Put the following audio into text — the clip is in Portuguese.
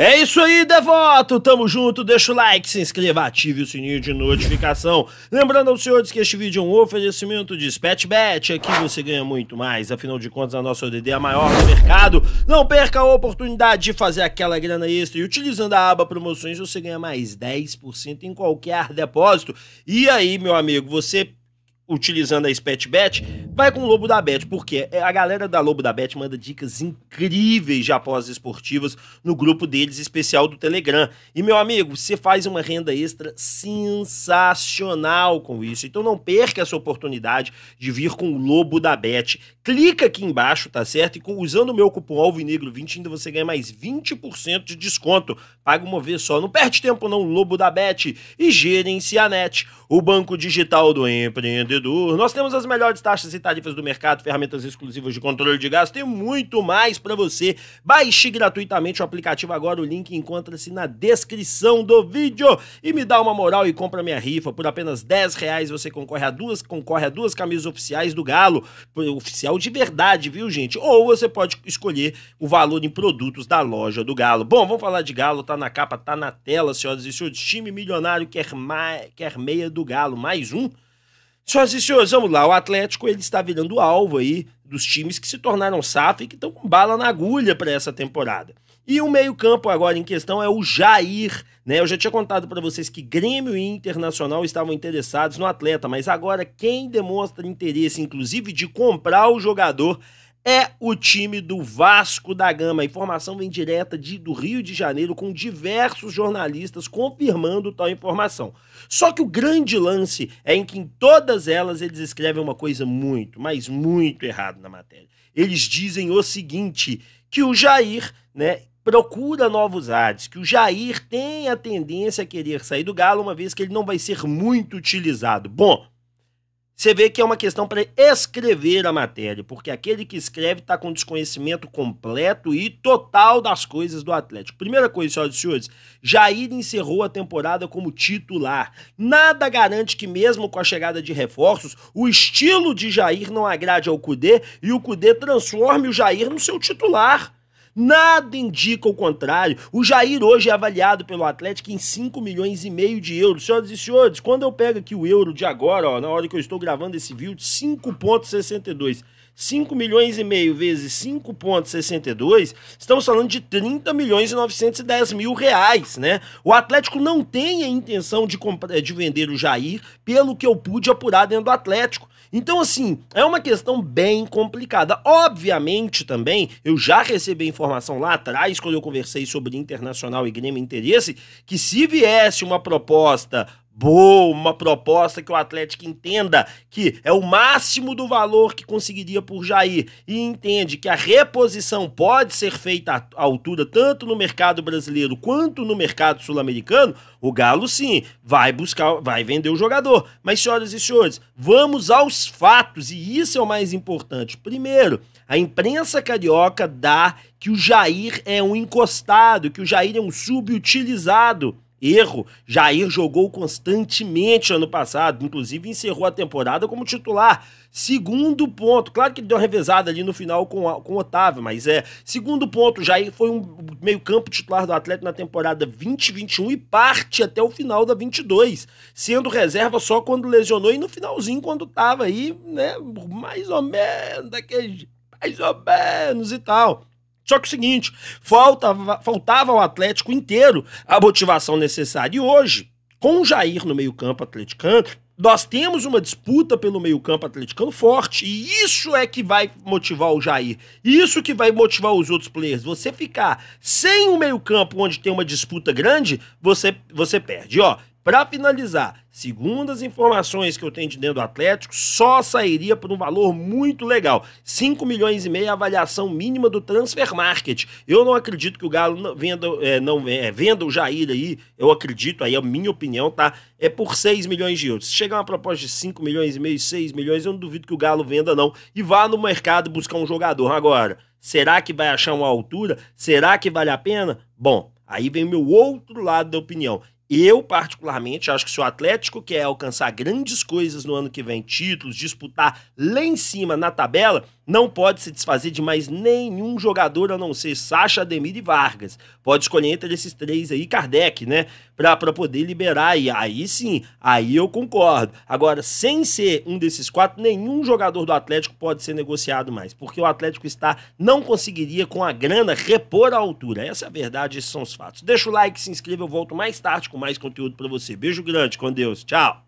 É isso aí, devoto! Tamo junto, deixa o like, se inscreva, ative o sininho de notificação. Lembrando aos senhores que este vídeo é um oferecimento de SpatBet, aqui você ganha muito mais, afinal de contas a nossa ODD é a maior do mercado. Não perca a oportunidade de fazer aquela grana extra e utilizando a aba promoções você ganha mais 10% em qualquer depósito. E aí, meu amigo, você utilizando a Spetbet, vai com o Lobo da Bet, porque é, a galera da Lobo da Bet manda dicas incríveis de após esportivas no grupo deles especial do Telegram. E meu amigo, você faz uma renda extra sensacional com isso. Então não perca essa oportunidade de vir com o Lobo da Bet. Clica aqui embaixo, tá certo? E com, usando o meu cupom Alvinegro20 ainda você ganha mais 20% de desconto. Paga uma vez só. Não perde tempo não, Lobo da Bet. E gerencia a net, o banco digital do empreendedor nós temos as melhores taxas e tarifas do mercado, ferramentas exclusivas de controle de gasto e muito mais para você. Baixe gratuitamente o aplicativo agora, o link encontra-se na descrição do vídeo. E me dá uma moral e compra minha rifa. Por apenas 10 reais você concorre a duas, concorre a duas camisas oficiais do Galo. Oficial de verdade, viu, gente? Ou você pode escolher o valor em produtos da loja do Galo. Bom, vamos falar de Galo, tá na capa, tá na tela, senhoras e senhores. Time milionário quer, mais quer meia do Galo. Mais um Senhoras e senhores, vamos lá. O Atlético ele está virando alvo aí dos times que se tornaram SAF e que estão com bala na agulha para essa temporada. E o meio-campo agora em questão é o Jair. Né? Eu já tinha contado para vocês que Grêmio e Internacional estavam interessados no atleta, mas agora quem demonstra interesse, inclusive, de comprar o jogador é o time do Vasco da Gama. A informação vem direta de, do Rio de Janeiro, com diversos jornalistas confirmando tal informação. Só que o grande lance é em que em todas elas eles escrevem uma coisa muito, mas muito errada na matéria. Eles dizem o seguinte: que o Jair, né, procura novos ares, que o Jair tem a tendência a querer sair do Galo, uma vez que ele não vai ser muito utilizado. Bom, você vê que é uma questão para escrever a matéria, porque aquele que escreve está com desconhecimento completo e total das coisas do Atlético. Primeira coisa, senhoras e senhores, Jair encerrou a temporada como titular. Nada garante que, mesmo com a chegada de reforços, o estilo de Jair não agrade ao Cudê e o Cudê transforme o Jair no seu titular. Nada indica o contrário. O Jair hoje é avaliado pelo Atlético em 5 milhões e meio de euros. Senhoras e senhores, quando eu pego aqui o euro de agora, ó, na hora que eu estou gravando esse vídeo, 5,62. 5 milhões e meio vezes 5,62, estamos falando de 30 milhões e 910 mil reais, né? O Atlético não tem a intenção de, de vender o Jair, pelo que eu pude apurar dentro do Atlético. Então, assim, é uma questão bem complicada. Obviamente também, eu já recebi informação lá atrás, quando eu conversei sobre internacional e Grêmio Interesse, que se viesse uma proposta boa, uma proposta que o Atlético entenda que é o máximo do valor que conseguiria por Jair e entende que a reposição pode ser feita à altura tanto no mercado brasileiro quanto no mercado sul-americano, o Galo sim vai buscar, vai vender o jogador. Mas senhoras e senhores, vamos aos fatos e isso é o mais importante. Primeiro, a imprensa carioca dá que o Jair é um encostado, que o Jair é um subutilizado erro. Jair jogou constantemente ano passado, inclusive encerrou a temporada como titular. Segundo ponto, claro que deu uma revezada ali no final com, a, com o Otávio, mas é. Segundo ponto, Jair foi um meio-campo titular do Atlético na temporada 2021 e parte até o final da 22, sendo reserva só quando lesionou e no finalzinho, quando tava aí, né, mais ou menos, daquele, mais ou menos e tal. Só que o seguinte, faltava, faltava ao Atlético inteiro a motivação necessária. E hoje, com o Jair no meio-campo atleticano, nós temos uma disputa pelo meio-campo atleticano forte. E isso é que vai motivar o Jair. Isso que vai motivar os outros players. Você ficar sem o meio-campo onde tem uma disputa grande, você, você perde. E, ó, para finalizar, segundo as informações que eu tenho de dentro do Atlético, só sairia por um valor muito legal. 5 milhões e meio a avaliação mínima do transfer market. Eu não acredito que o Galo venda, é, não, é, venda o Jair aí, eu acredito, aí é a minha opinião, tá? É por 6 milhões de euros. Se chegar uma proposta de 5 milhões e meio, 6 milhões, eu não duvido que o Galo venda não. E vá no mercado buscar um jogador. Agora, será que vai achar uma altura? Será que vale a pena? Bom, aí vem o meu outro lado da opinião. Eu, particularmente, acho que se o Atlético quer alcançar grandes coisas no ano que vem, títulos, disputar lá em cima na tabela, não pode se desfazer de mais nenhum jogador, a não ser Sacha, Ademir e Vargas. Pode escolher entre esses três aí, Kardec, né? Pra, pra poder liberar. E aí sim, aí eu concordo. Agora, sem ser um desses quatro, nenhum jogador do Atlético pode ser negociado mais, porque o Atlético está não conseguiria, com a grana, repor a altura. Essa é a verdade, esses são os fatos. Deixa o like, se inscreva, eu volto mais tarde com com mais conteúdo para você. Beijo grande, com Deus. Tchau.